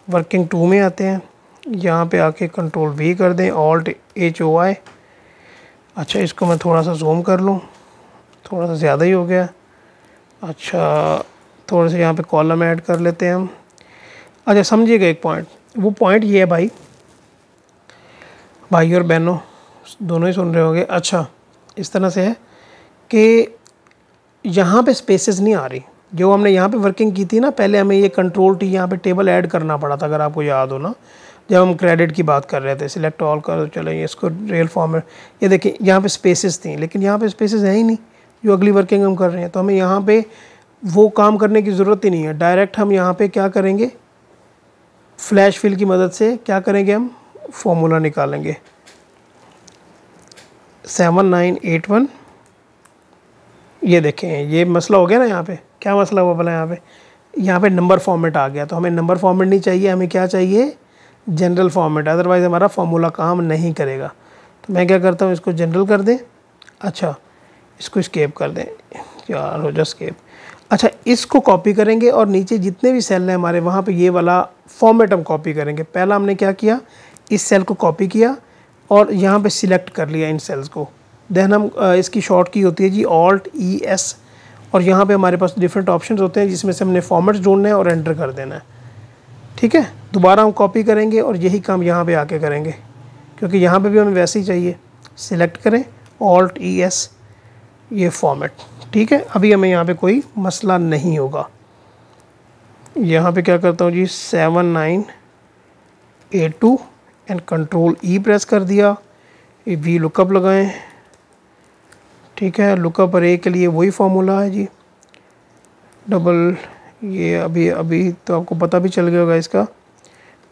वर्किंग टू में आते हैं यहाँ पर आके कंट्रोल वी कर दें ऑल्ट एच ओ आई अच्छा इसको मैं थोड़ा सा जूम कर लूँ थोड़ा सा ज़्यादा ही हो गया अच्छा थोड़े से यहाँ पे कॉलम ऐड कर लेते हैं हम अच्छा समझिएगा एक पॉइंट वो पॉइंट ये है भाई भाई और बहनों दोनों ही सुन रहे होंगे अच्छा इस तरह से है कि यहाँ पे स्पेसेस नहीं आ रही जो हमने यहाँ पे वर्किंग की थी ना पहले हमें ये कंट्रोल टी यहाँ पे टेबल ऐड करना पड़ा था अगर आपको याद हो ना जब हम क्रेडिट की बात कर रहे थे सिलेक्ट ऑल कर चलेंगे इसको रेल फॉर्म ये देखिए यहाँ पे स्पेसेस थी लेकिन यहाँ पे स्पेसेस हैं ही नहीं जो अगली वर्किंग हम कर रहे हैं तो हमें यहाँ पे वो काम करने की ज़रूरत ही नहीं है डायरेक्ट हम यहाँ पे क्या करेंगे फ्लैश फिल की मदद से क्या करेंगे हम फॉर्मूला निकालेंगे सेवन नाइन एट वन ये देखें ये मसला हो गया ना यहाँ पे क्या मसला हुआ भला यहाँ पे यहाँ पे नंबर फॉर्मेट आ गया तो हमें नंबर फॉर्मेट नहीं चाहिए हमें क्या चाहिए जनरल फॉर्मेट अदरवाइज़ हमारा फॉर्मूला काम नहीं करेगा तो मैं क्या करता हूँ इसको जनरल कर दें अच्छा इसको स्केप कर दें हो जा स्केप अच्छा इसको कॉपी करेंगे और नीचे जितने भी सेल हैं हमारे वहाँ पे ये वाला फॉर्मेट हम कॉपी करेंगे पहला हमने क्या किया इस सेल को कॉपी किया और यहाँ पे सिलेक्ट कर लिया इन सेल्स को देन हम इसकी शॉर्ट की होती है जी ऑल्ट ई एस और यहाँ पे हमारे पास डिफरेंट ऑप्शन होते हैं जिसमें से हमने फॉर्मेट्स ढूंढने हैं और एंटर कर देना है ठीक है दोबारा हम कॉपी करेंगे और यही काम यहाँ पर आके करेंगे क्योंकि यहाँ पर भी हमें वैसे ही चाहिए सिलेक्ट करें ऑल्ट ई एस ये फॉर्मेट ठीक है अभी हमें यहाँ पे कोई मसला नहीं होगा यहाँ पे क्या करता हूँ G seven nine A two and control E press कर दिया ये वी लुकअप लगाएं ठीक है लुकअप और ए के लिए वही फार्मूला है जी डबल ये अभी अभी तो आपको पता भी चल गया होगा इसका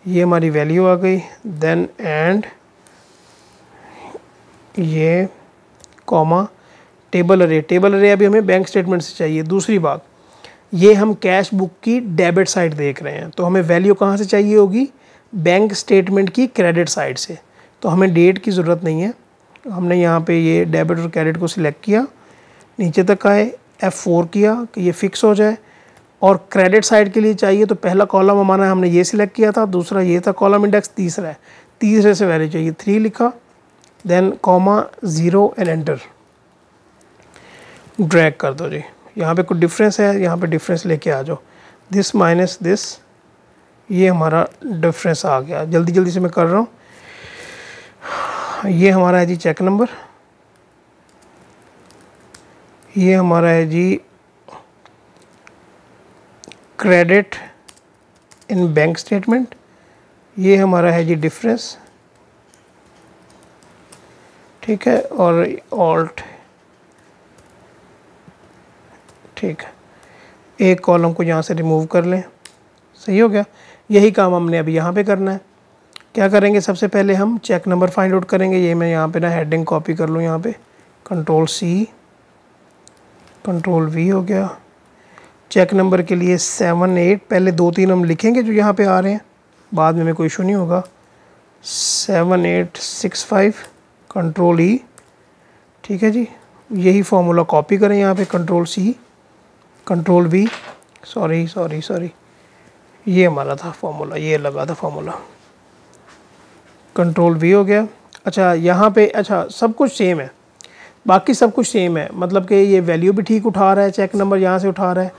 ये हमारी वैल्यू आ गई देन एंड ये comma table array table array अभी हमें बैंक स्टेटमेंट से चाहिए दूसरी बात ये हम कैश बुक की डेबिट साइड देख रहे हैं तो हमें वैल्यू कहाँ से चाहिए होगी बैंक स्टेटमेंट की क्रेडिट साइड से तो हमें डेट की ज़रूरत नहीं है हमने यहाँ पे ये डेबिट और क्रेडिट को सिलेक्ट किया नीचे तक आए एफ़ फोर किया कि ये फ़िक्स हो जाए और क्रेडिट साइड के लिए चाहिए तो पहला कॉलम हमारा हमने ये सिलेक्ट किया था दूसरा ये था कॉलम इंडेक्स तीसरा है तीसरे से वैल्यू चाहिए थ्री लिखा then comma zero and enter drag कर दो जी यहाँ पे कुछ डिफरेंस है यहाँ पे डिफरेंस लेके आ जाओ दिस माइनस दिस ये हमारा डिफरेंस आ गया जल्दी जल्दी से मैं कर रहा हूँ ये हमारा है जी चेक नंबर ये हमारा है जी क्रेडिट इन बैंक स्टेटमेंट ये हमारा है जी डिफरेंस ठीक है और ऑल्ट ठीक है एक कॉलम को यहाँ से रिमूव कर लें सही हो गया यही काम हमने अभी यहाँ पे करना है क्या करेंगे सबसे पहले हम चेक नंबर फाइंड आउट करेंगे ये मैं यहाँ पे ना हेडिंग कॉपी कर लूँ यहाँ पे कंट्रोल सी कंट्रोल वी हो गया चेक नंबर के लिए सेवन एट पहले दो तीन हम लिखेंगे जो यहाँ पे आ रहे हैं बाद में हमें कोई इशू नहीं होगा seven eight six five control E ठीक है जी यही फॉर्मूला कॉपी करें यहाँ पे control C control V sorry sorry sorry ये हमारा था फॉर्मूला ये लगा था फॉर्मूला कंट्रोल वी हो गया अच्छा यहाँ पे अच्छा सब कुछ सेम है बाकी सब कुछ सेम है मतलब कि ये वैल्यू भी ठीक उठा रहा है चेक नंबर यहाँ से उठा रहा है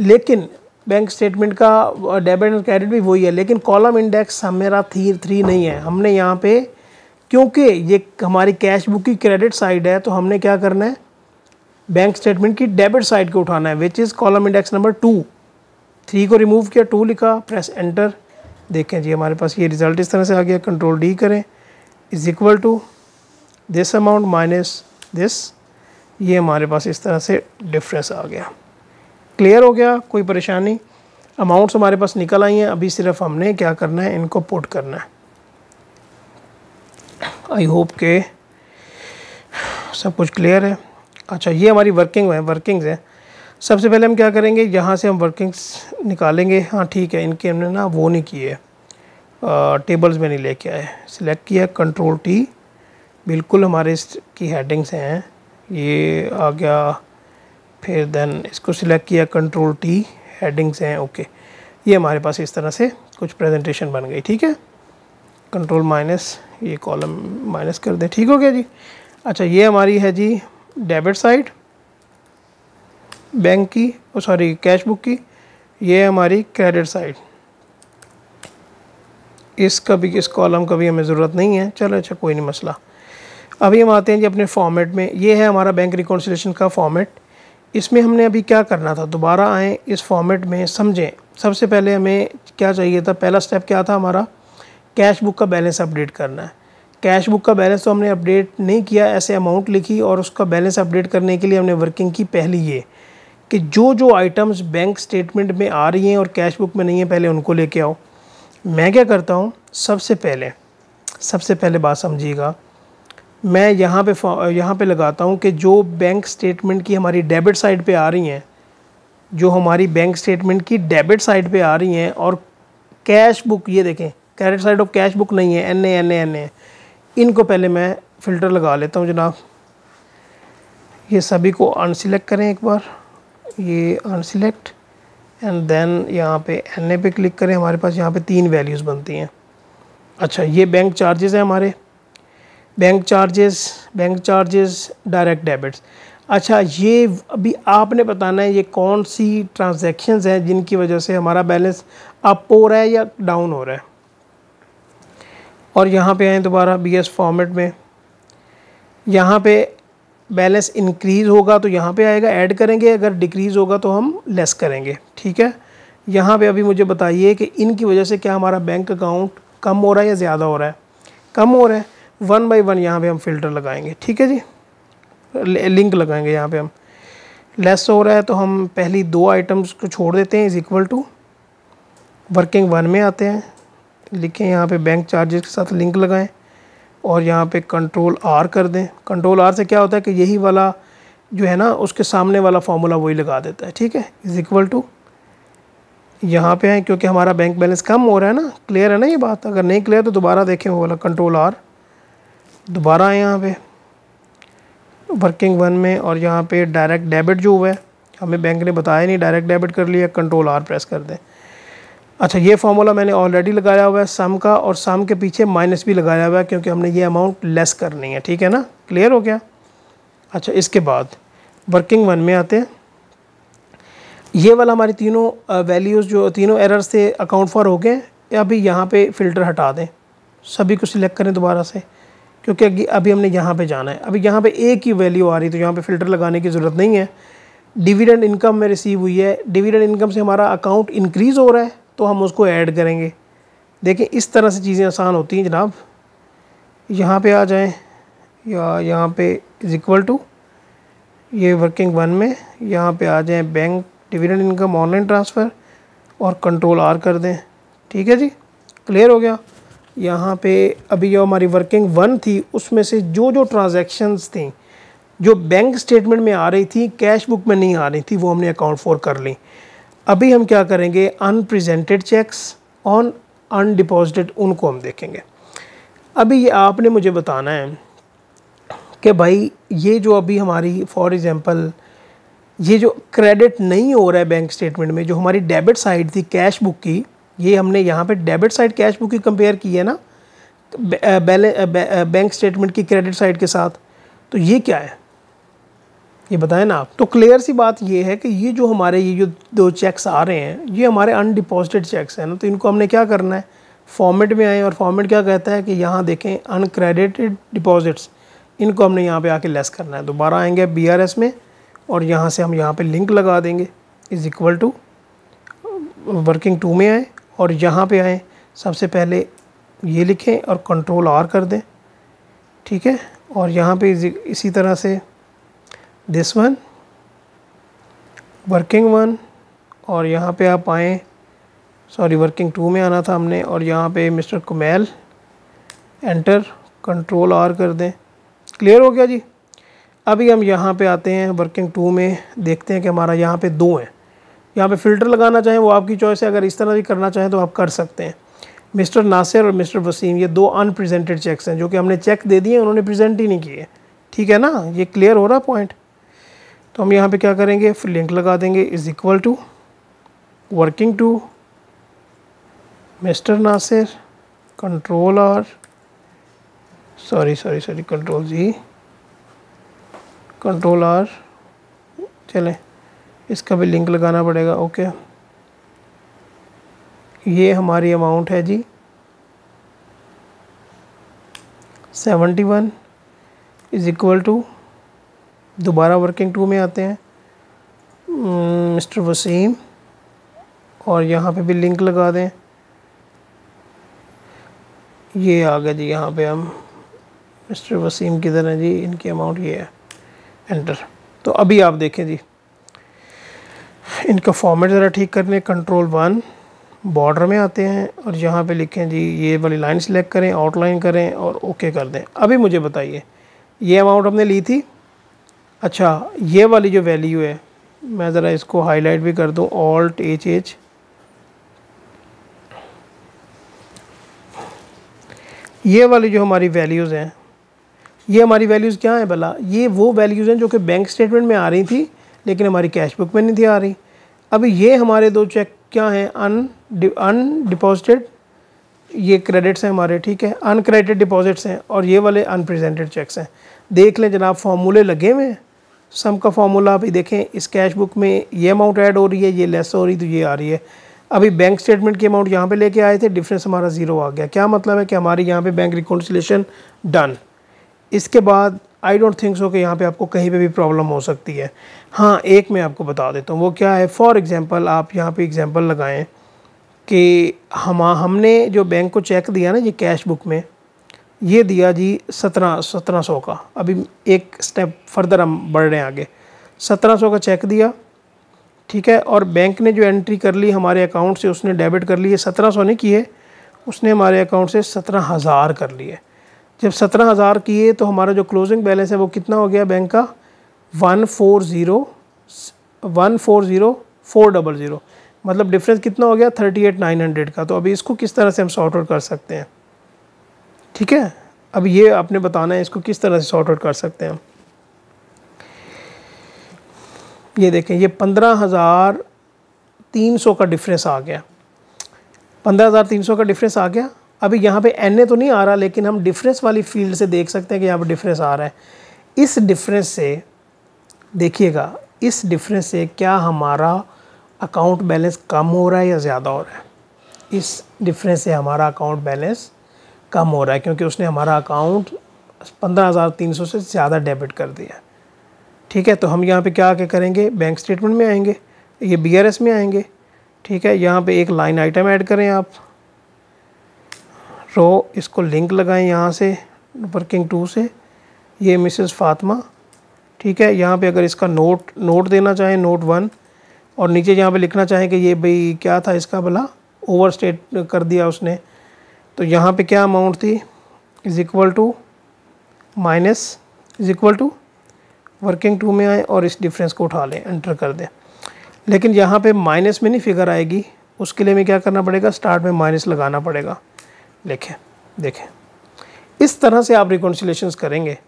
लेकिन बैंक स्टेटमेंट का डेबिट और क्रेडिट भी वही है लेकिन कॉलम इंडेक्स हमारा थी थ्री नहीं है हमने यहाँ पे क्योंकि ये हमारी कैश बुक की क्रेडिट साइड है तो हमने क्या करना है बैंक स्टेटमेंट की डेबिट साइड को उठाना है which is column index number two three को रिमूव किया टू लिखा प्रेस एंटर देखें जी हमारे पास ये रिज़ल्ट इस तरह से आ गया कंट्रोल डी करें is equal to this amount minus this ये हमारे पास इस तरह से डिफरेंस आ गया क्लियर हो गया कोई परेशानी अमाउंट्स हमारे पास निकल आई हैं अभी सिर्फ हमने क्या करना है इनको पुट करना है आई होप के सब कुछ क्लियर है अच्छा ये हमारी वर्किंग है वर्किंग्स हैं सबसे पहले हम क्या करेंगे यहाँ से हम वर्किंग्स निकालेंगे हाँ ठीक है इनके हमने ना वो नहीं किए टेबल्स में नहीं लेके आए सिलेक्ट किया कंट्रोल टी बिल्कुल हमारे इसकी हेडिंग्स हैं ये आ गया फिर देन इसको सिलेक्ट किया कंट्रोल टी हेडिंग्स हैं ओके ये हमारे पास इस तरह से कुछ प्रेजेंटेशन बन गई ठीक है कंट्रोल माइनस ये कॉलम माइनस कर दें ठीक हो गया जी अच्छा ये हमारी है जी डेबिट साइड बैंक की सॉरी कैश बुक की ये हमारी क्रेडिट साइड इसका भी इस कॉलम का भी हमें ज़रूरत नहीं है चलो अच्छा कोई नहीं मसला अभी हम आते हैं जी अपने फॉर्मेट में ये है हमारा बैंक रिकॉन्सिलेशन का फॉर्मेट इसमें हमने अभी क्या करना था दोबारा आएँ इस फॉर्मेट में समझें सबसे पहले हमें क्या चाहिए था पहला स्टेप क्या था हमारा कैश बुक का बैलेंस अपडेट करना है कैश बुक का बैलेंस तो हमने अपडेट नहीं किया ऐसे अमाउंट लिखी और उसका बैलेंस अपडेट करने के लिए हमने वर्किंग की पहली ये कि जो जो आइटम्स बैंक स्टेटमेंट में आ रही हैं और कैश बुक में नहीं है पहले उनको लेके आओ मैं क्या करता हूँ सबसे पहले सबसे पहले बात समझिएगा मैं यहाँ पे यहाँ पे लगाता हूँ कि जो बैंक स्टेटमेंट की हमारी डेबिट साइड पे आ रही हैं जो हमारी बैंक स्टेटमेंट की डेबिट साइड पे आ रही हैं और कैश बुक ये देखें credit side of cash book नहीं है N A N A N A इनको पहले मैं फ़िल्टर लगा लेता हूँ जनाब ये सभी को अनसिलेक्ट करें एक बार ये अनसिलेक्ट एंड देन यहाँ पे एन ए पे क्लिक करें हमारे पास यहाँ पे तीन वैल्यूज़ बनती हैं अच्छा ये बैंक चार्जेस हैं हमारे bank charges bank charges direct debits अच्छा ये अभी आपने बताना है ये कौन सी ट्रांजेक्शन्स हैं जिनकी वजह से हमारा बैलेंस अप हो रहा है या डाउन हो रहा है और यहाँ पे आए दोबारा बी एस फॉर्मेट में यहाँ पे बैलेंस इंक्रीज़ होगा तो यहाँ पे आएगा ऐड करेंगे अगर डिक्रीज़ होगा तो हम लेस करेंगे ठीक है यहाँ पे अभी मुझे बताइए कि इनकी वजह से क्या हमारा बैंक अकाउंट कम हो रहा है या ज़्यादा हो रहा है कम हो रहा है वन बाई वन यहाँ पर हम फ़िल्टर लगाएंगे ठीक है जी लिंक लगाएंगे यहाँ पर हम लेस हो रहा है तो हम पहली दो आइटम्स को छोड़ देते हैं is equal to working one में आते हैं लिखें यहाँ पे बैंक चार्जेस के साथ लिंक लगाएं और यहाँ पे कंट्रोल आर कर दें कंट्रोल आर से क्या होता है कि यही वाला जो है ना उसके सामने वाला फार्मूला वही लगा देता है ठीक है इज़ इक्वल टू यहाँ पे है क्योंकि हमारा बैंक बैलेंस कम हो रहा है ना क्लियर है ना ये बात अगर नहीं क्लियर तो दोबारा देखें वो वाला कंट्रोल आर दोबारा आए यहाँ पर वर्किंग वन में और यहाँ पर डायरेक्ट डेबिट जो हुआ है हमें बैंक ने बताया नहीं डायरेक्ट डेबिट कर लिया कंट्रोल आर प्रेस कर दें अच्छा ये फार्मूला मैंने ऑलरेडी लगाया हुआ है सम का और सम के पीछे माइनस भी लगाया हुआ है क्योंकि हमने ये अमाउंट लेस करनी है ठीक है ना क्लियर हो गया अच्छा इसके बाद वर्किंग वन में आते हैं ये वाला हमारी तीनों वैल्यूज़ जो तीनों एरर्स थे अकाउंट फॉर हो गए अभी यहाँ पे फ़िल्टर हटा दें सभी को सिलेक्ट करें दोबारा से क्योंकि अभी हमने यहाँ पे जाना है अभी यहाँ पे एक ही वैल्यू आ रही तो यहाँ पे फ़िल्टर लगाने की ज़रूरत नहीं है डिविडेंड इनकम में रिसीव हुई है डिविडेंड इनकम से हमारा अकाउंट इंक्रीज़ हो रहा है तो हम उसको ऐड करेंगे देखें इस तरह से चीज़ें आसान होती हैं जनाब यहाँ पे आ जाएं या यहाँ पे इज़ इक्वल टू ये वर्किंग वन में यहाँ पे आ जाएं bank dividend income online transfer और कंट्रोल आर कर दें ठीक है जी क्लियर हो गया यहाँ पे अभी जो हमारी वर्किंग वन थी उसमें से जो जो ट्रांजेक्शन्स थी जो बैंक स्टेटमेंट में आ रही थी कैश बुक में नहीं आ रही थी वो हमने अकाउंट फॉर कर ली अभी हम क्या करेंगे अनप्रेजेंटेड चेक्स ऑन अनडिपॉजिटेड उनको हम देखेंगे अभी ये आपने मुझे बताना है कि भाई ये जो अभी हमारी फॉर एग्ज़ाम्पल ये जो क्रेडिट नहीं हो रहा है बैंक स्टेटमेंट में जो हमारी डेबिट साइड थी कैश बुक की ये हमने यहाँ पे डेबिट साइड कैश बुक की कंपेयर की है ना बैलेंस बैंक स्टेटमेंट की क्रेडिट साइड के साथ तो ये क्या है ये बताएं ना आप तो क्लियर सी बात ये है कि ये जो हमारे ये जो दो चेक्स आ रहे हैं ये हमारे अनडिपॉजिटेड चेक्स हैं ना तो इनको हमने क्या करना है फॉर्मेट में आए और फॉर्मेट क्या कहता है कि यहाँ देखें अनक्रेडिटेड डिपॉजिट्स इनको हमने यहाँ पे आके लेस करना है दोबारा आएंगे बी आर एस में और यहाँ से हम यहाँ पे लिंक लगा देंगे is equal to working two में आएँ और यहाँ पे आए सबसे पहले ये लिखें और कंट्रोल आर कर दें ठीक है और यहाँ पे इसी तरह से दिस वन वर्किंग वन और यहाँ पे आप आएँ सॉरी वर्किंग टू में आना था हमने और यहाँ पे mister Kumail enter control R कर दें क्लियर हो गया जी अभी हम यहाँ पे आते हैं वर्किंग टू में देखते हैं कि हमारा यहाँ पे दो हैं यहाँ पे फ़िल्टर लगाना चाहें वो आपकी चॉइस है अगर इस तरह भी करना चाहें तो आप कर सकते हैं मिस्टर नासिर और मिस्टर वसीम ये दो अनप्रेजेंटेड चेक्स हैं जो कि हमने चेक दे दिए उन्होंने प्रजेंट ही नहीं किए ठीक है ना ये क्लियर हो रहा पॉइंट तो हम यहाँ पे क्या करेंगे फिर लिंक लगा देंगे is equal to working two mister Nasir control R sorry sorry sorry control G control R चलें इसका भी लिंक लगाना पड़ेगा ओके ये हमारी अमाउंट है जी seventy one is equal to दोबारा वर्किंग टू में आते हैं मिस्टर वसीम और यहाँ पे भी लिंक लगा दें ये आ गया जी यहाँ पे हम मिस्टर वसीम की तरह जी इनकी अमाउंट ये है एंटर तो अभी आप देखें जी इनका फॉर्मेट ज़रा ठीक करने कंट्रोल वन बॉर्डर में आते हैं और यहाँ पे लिखें जी ये वाली लाइन सिलेक्ट करें आउटलाइन करें और ओके कर दें अभी मुझे बताइए ये अमाउंट हमने ली थी अच्छा ये वाली जो वैल्यू है मैं ज़रा इसको हाईलाइट भी कर दूँ ऑल्ट एच एच ये वाली जो हमारी वैल्यूज़ हैं ये हमारी वैल्यूज़ क्या हैं भला ये वो वैल्यूज़ हैं जो कि बैंक स्टेटमेंट में आ रही थी लेकिन हमारी कैश बुक में नहीं थी आ रही अब ये हमारे दो चेक क्या हैं अन अन डिपॉजिटेड ये क्रेडिट्स हैं हमारे ठीक है अनक्रेडिटेड डिपॉजिट्स हैं और ये वाले अनप्रेजेंटेड चेक्स हैं देख लें जनाब फॉर्मूले लगे हुए हैं सम का फॉर्मूला अभी देखें इस कैश बुक में ये अमाउंट ऐड हो रही है ये लेस हो रही तो ये आ रही है अभी बैंक स्टेटमेंट की अमाउंट यहाँ पे लेके आए थे डिफरेंस हमारा ज़ीरो आ गया क्या मतलब है कि हमारी यहाँ पे बैंक रिकॉन्सिलेशन डन इसके बाद आई डोंट थिंक सो कि यहाँ पे आपको कहीं पे भी प्रॉब्लम हो सकती है हाँ एक मैं आपको बता देता हूँ वो क्या है फॉर एग्ज़ाम्पल आप यहाँ पे एग्ज़ाम्पल लगाएँ कि हम हमने जो बैंक को चेक दिया ना ये कैश बुक में ये दिया जी सत्रह सत्रह सौ का अभी एक स्टेप फर्दर हम बढ़ रहे हैं आगे सत्रह सौ का चेक दिया ठीक है और बैंक ने जो एंट्री कर ली हमारे अकाउंट से उसने डेबिट कर लिए सत्रह सौ नहीं किए उसने हमारे अकाउंट से सत्रह हज़ार कर लिए जब सत्रह हज़ार किए तो हमारा जो क्लोजिंग बैलेंस है वो कितना हो गया बैंक का one four zero one four zero four double zero मतलब डिफरेंस कितना हो गया थर्टी एट नाइन हंड्रेड का तो अभी इसको किस तरह से हम सॉर्ट आउट कर सकते हैं ठीक है अब ये आपने बताना है इसको किस तरह से सॉर्ट आउट कर सकते हैं ये देखें ये पंद्रह हज़ार तीन सौ का डिफरेंस आ गया पंद्रह हज़ार तीन सौ का डिफरेंस आ गया अभी यहाँ पे एन तो नहीं आ रहा लेकिन हम डिफरेंस वाली फील्ड से देख सकते हैं कि यहाँ पर डिफरेंस आ रहा है इस डिफरेंस से देखिएगा इस डिफरेंस से क्या हमारा अकाउंट बैलेंस कम हो रहा है या ज़्यादा हो रहा है इस डिफरेंस से हमारा अकाउंट बैलेंस कम हो रहा है क्योंकि उसने हमारा अकाउंट पंद्रह हज़ार तीन सौ से ज़्यादा डेबिट कर दिया ठीक है तो हम यहाँ पे क्या क्या करेंगे बैंक स्टेटमेंट में आएंगे ये बी आर एस में आएंगे ठीक है यहाँ पे एक लाइन आइटम ऐड करें आप रो इसको लिंक लगाएं यहाँ से वर्किंग टू से ये मिसेस फातमा ठीक है यहाँ पे अगर इसका नोट नोट देना चाहें नोट वन और नीचे यहाँ पे लिखना चाहें कि ये भाई क्या था इसका भला ओवर स्टेट कर दिया उसने तो यहाँ पे क्या अमाउंट थी is equal to minus is equal to working two में आए और इस डिफरेंस को उठा लें एंटर कर दें लेकिन यहाँ पे माइनस में नहीं फिगर आएगी उसके लिए हमें क्या करना पड़ेगा स्टार्ट में माइनस लगाना पड़ेगा लिखें देखें इस तरह से आप रिकॉन्सिलेशन करेंगे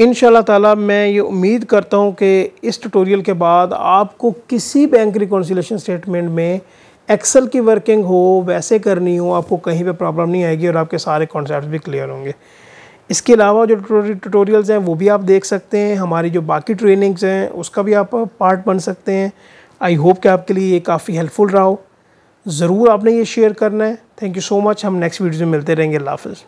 इन ताला मैं ये उम्मीद करता हूँ कि इस ट्यूटोरियल के बाद आपको किसी बैंक रिकॉन्सिलेशन स्टेटमेंट में एक्सेल की वर्किंग हो वैसे करनी हो आपको कहीं पे प्रॉब्लम नहीं आएगी और आपके सारे कॉन्सेप्ट भी क्लियर होंगे इसके अलावा जो ट्यूटोरियल्स हैं वो भी आप देख सकते हैं हमारी जो बाकी ट्रेनिंग्स हैं उसका भी आप पार्ट बन सकते हैं आई होप कि आपके लिए ये काफ़ी हेल्पफुल रहा हो ज़रूर आपने ये शेयर करना है थैंक यू सो मच हम नेक्स्ट वीडियो में मिलते रहेंगे अल्लाह